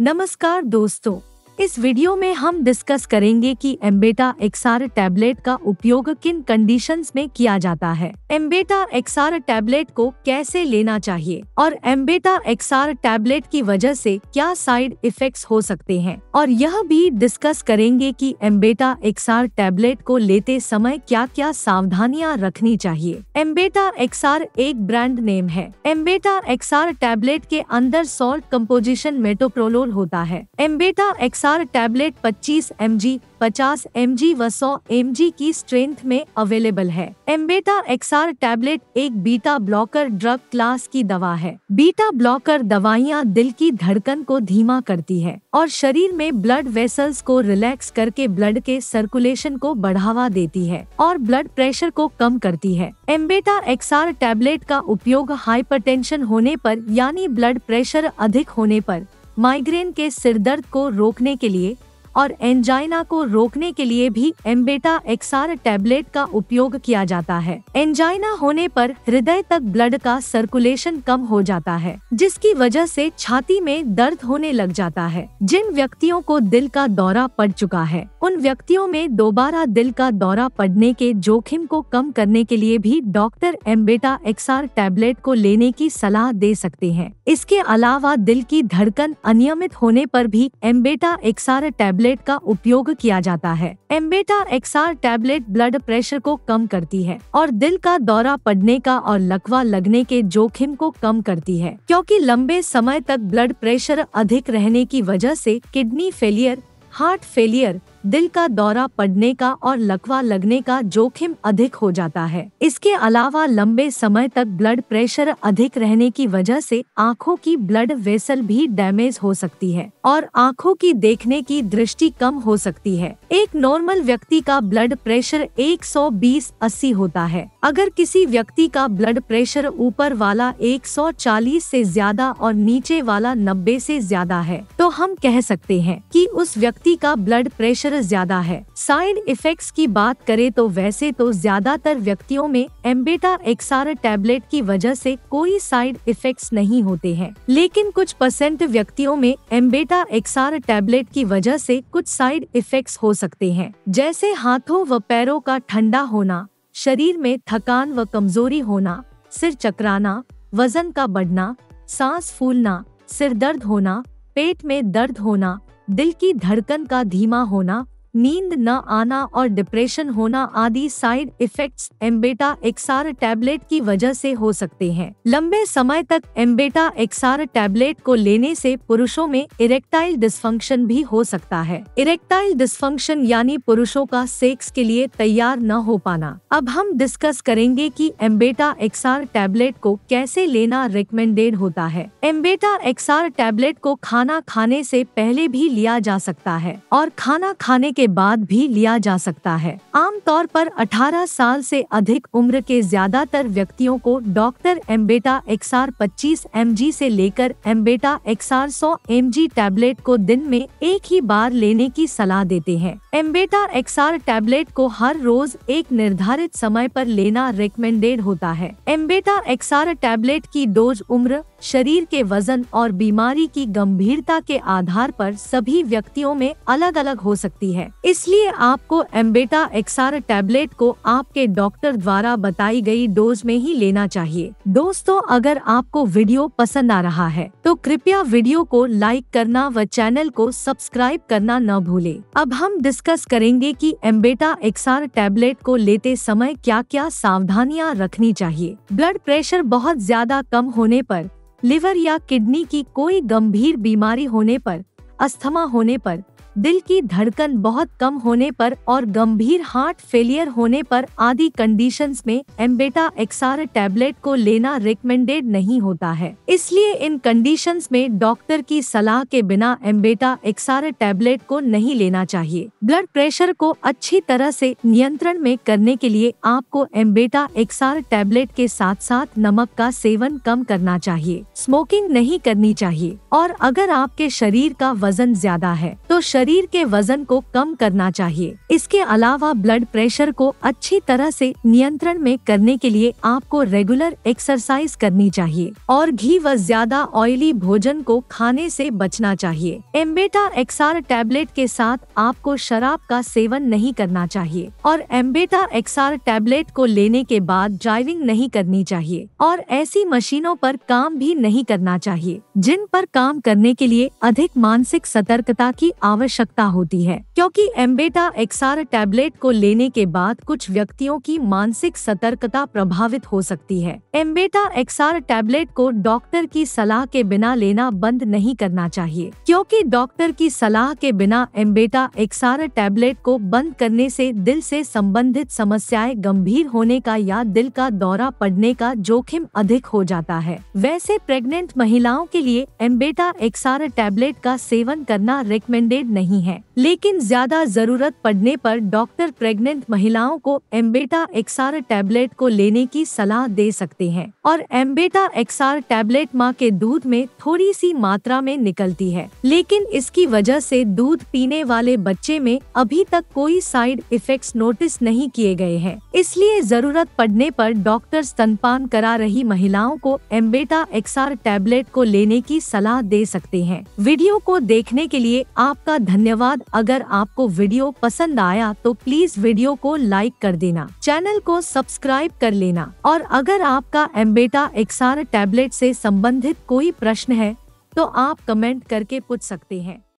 नमस्कार दोस्तों इस वीडियो में हम डिस्कस करेंगे कि एम्बेटा एक्सआर टैबलेट का उपयोग किन कंडीशंस में किया जाता है एम्बेटा एक्सआर टैबलेट को कैसे लेना चाहिए और एम्बेटा एक्सआर टैबलेट की वजह से क्या साइड इफेक्ट्स हो सकते हैं और यह भी डिस्कस करेंगे कि एम्बेटा एक्सआर टैबलेट को लेते समय क्या क्या सावधानियाँ रखनी चाहिए एम्बेटा एक्सआर एक ब्रांड नेम है एम्बेटा एक्सआर टैबलेट के अंदर सॉल्ट कम्पोजिशन मेटोप्रोलोल होता है Embeta X XR tablet 25 M G पचास एम जी व 100 एम जी की स्ट्रेंथ में अवेलेबल है एम्बेटा एक्सआर टैबलेट एक बीटा ब्लॉकर ड्रग क्लास की दवा है बीटा ब्लॉकर दवाइयाँ दिल की धड़कन को धीमा करती है और शरीर में ब्लड वेसल्स को रिलैक्स करके ब्लड के सर्कुलेशन को बढ़ावा देती है और ब्लड प्रेशर को कम करती है एम्बेटा एक्सआर टैबलेट का उपयोग हाइपरटेंशन होने पर यानी ब्लड प्रेशर अधिक होने पर माइग्रेन के सिरदर्द को रोकने के लिए और एंजाइना को रोकने के लिए भी एम्बेटा एक्सार टैबलेट का उपयोग किया जाता है एंजाइना होने पर हृदय तक ब्लड का सर्कुलेशन कम हो जाता है जिसकी वजह से छाती में दर्द होने लग जाता है जिन व्यक्तियों को दिल का दौरा पड़ चुका है उन व्यक्तियों में दोबारा दिल का दौरा पड़ने के जोखिम को कम करने के लिए भी डॉक्टर एम्बेटा एक्सार टैबलेट को लेने की सलाह दे सकते हैं इसके अलावा दिल की धड़कन अनियमित होने पर भी एम्बेटा एक्सार टैबलेट टैबलेट का उपयोग किया जाता है Embeta XR tablet blood pressure को कम करती है और दिल का दौरा पड़ने का और लकवा लगने के जोखिम को कम करती है क्योंकि लंबे समय तक ब्लड प्रेशर अधिक रहने की वजह से किडनी फेलियर हार्ट फेलियर दिल का दौरा पड़ने का और लकवा लगने का जोखिम अधिक हो जाता है इसके अलावा लंबे समय तक ब्लड प्रेशर अधिक रहने की वजह से आंखों की ब्लड वेसल भी डैमेज हो सकती है और आंखों की देखने की दृष्टि कम हो सकती है एक नॉर्मल व्यक्ति का ब्लड प्रेशर 120-80 होता है अगर किसी व्यक्ति का ब्लड प्रेशर ऊपर वाला 140 से ज्यादा और नीचे वाला 90 से ज्यादा है तो हम कह सकते हैं कि उस व्यक्ति का ब्लड प्रेशर खतरस ज्यादा है साइड इफेक्ट्स की बात करें तो वैसे तो ज्यादातर व्यक्तियों में एम्बेटा एक्सार टैबलेट की वजह से कोई साइड इफेक्ट्स नहीं होते हैं लेकिन कुछ परसेंट व्यक्तियों में एम्बेटा एक्सार टैबलेट की वजह से कुछ साइड इफेक्ट्स हो सकते हैं जैसे हाथों व पैरों का ठंडा होना शरीर में थकान व कमजोरी होना सिर चकराना वजन का बढ़ना सांस फूलना सिर दर्द होना पेट में दर्द होना दिल की धड़कन का धीमा होना नींद न आना और डिप्रेशन होना आदि side effects Embeta XR tablet की वजह से हो सकते हैं लंबे समय तक एम्बेटा एक्सार टैबलेट को लेने से पुरुषों में इरेक्टाइल डिस्फंक्शन भी हो सकता है इरेक्टाइल डिस्फंक्शन यानी पुरुषों का सेक्स के लिए तैयार न हो पाना अब हम डिस्कस करेंगे की एम्बेटा एक्सार टैबलेट को कैसे लेना रिकमेंडेड होता है एम्बेटा एक्सार टैबलेट को खाना खाने ऐसी पहले भी लिया जा सकता है और खाना खाने के के बाद भी लिया जा सकता है आमतौर पर 18 साल से अधिक उम्र के ज्यादातर व्यक्तियों को डॉक्टर एम्बेटा एक्सआर 25 एमजी से लेकर एम्बेटा सौ एम जी टैबलेट को दिन में एक ही बार लेने की सलाह देते हैं एम्बेटा एक्स आर टैबलेट को हर रोज एक निर्धारित समय पर लेना रिकमेंडेड होता है एम्बेटा एक्स आर टैबलेट की डोज उम्र शरीर के वजन और बीमारी की गंभीरता के आधार पर सभी व्यक्तियों में अलग अलग हो सकती है इसलिए आपको एम्बेटा एक्सार टैबलेट को आपके डॉक्टर द्वारा बताई गई डोज में ही लेना चाहिए दोस्तों अगर आपको वीडियो पसंद आ रहा है तो कृपया वीडियो को लाइक करना व चैनल को सब्सक्राइब करना न भूले अब हम डिस्कस करेंगे कि एम्बेटा एक्सार टैबलेट को लेते समय क्या क्या सावधानियाँ रखनी चाहिए ब्लड प्रेशर बहुत ज्यादा कम होने पर लिवर या किडनी की कोई गंभीर बीमारी होने पर अस्थमा होने पर दिल की धड़कन बहुत कम होने पर और गंभीर हार्ट फेलियर होने पर आदि कंडीशंस में एम्बेटा एक्सार टैबलेट को लेना रिकमेंडेड नहीं होता है इसलिए इन कंडीशंस में डॉक्टर की सलाह के बिना एम्बेटा एक्सार टैबलेट को नहीं लेना चाहिए ब्लड प्रेशर को अच्छी तरह से नियंत्रण में करने के लिए आपको एम्बेटा एक्सार टैबलेट के साथ साथ नमक का सेवन कम करना चाहिए स्मोकिंग नहीं करनी चाहिए और अगर आपके शरीर का वजन ज्यादा है तो शरीर शरीर के वजन को कम करना चाहिए इसके अलावा ब्लड प्रेशर को अच्छी तरह से नियंत्रण में करने के लिए आपको रेगुलर एक्सरसाइज करनी चाहिए और घी व ज्यादा ऑयली भोजन को खाने से बचना चाहिए एम्बेटा एक्सार टैबलेट के साथ आपको शराब का सेवन नहीं करना चाहिए और एम्बेटा एक्सार टैबलेट को लेने के बाद ड्राइविंग नहीं करनी चाहिए और ऐसी मशीनों पर काम भी नहीं करना चाहिए जिन पर काम करने के लिए अधिक मानसिक सतर्कता की आवश्यकता आवश्यकता होती है क्योंकि एम्बेटा एक्सार टैबलेट को लेने के बाद कुछ व्यक्तियों की मानसिक सतर्कता प्रभावित हो सकती है एम्बेटा एक्सार टैबलेट को डॉक्टर की सलाह के बिना लेना बंद नहीं करना चाहिए क्योंकि डॉक्टर की सलाह के बिना एम्बेटा एक्सार टैबलेट को बंद करने से दिल से संबंधित समस्याएं गंभीर होने का या दिल का दौरा पड़ने का जोखिम अधिक हो जाता है वैसे प्रेग्नेंट महिलाओं के लिए एम्बेटा एक्सार टैबलेट का सेवन करना रिकमेंडेड नहीं नहीं है लेकिन ज्यादा जरूरत पड़ने पर डॉक्टर प्रेग्नेंट महिलाओं को एम्बेटा एक्सार टैबलेट को लेने की सलाह दे सकते हैं और एम्बेटा एक्सार टैबलेट माँ के दूध में थोड़ी सी मात्रा में निकलती है लेकिन इसकी वजह से दूध पीने वाले बच्चे में अभी तक कोई साइड इफेक्ट्स नोटिस नहीं किए गए हैं इसलिए जरूरत पड़ने पर डॉक्टर स्तनपान करा रही महिलाओं को एम्बेटा एक्सार टैबलेट को लेने की सलाह दे सकते हैं वीडियो को देखने के लिए आपका धन्यवाद अगर आपको वीडियो पसंद आया तो प्लीज वीडियो को लाइक कर देना चैनल को सब्सक्राइब कर लेना और अगर आपका एम्बेटा एक्सार टैबलेट से संबंधित कोई प्रश्न है तो आप कमेंट करके पूछ सकते हैं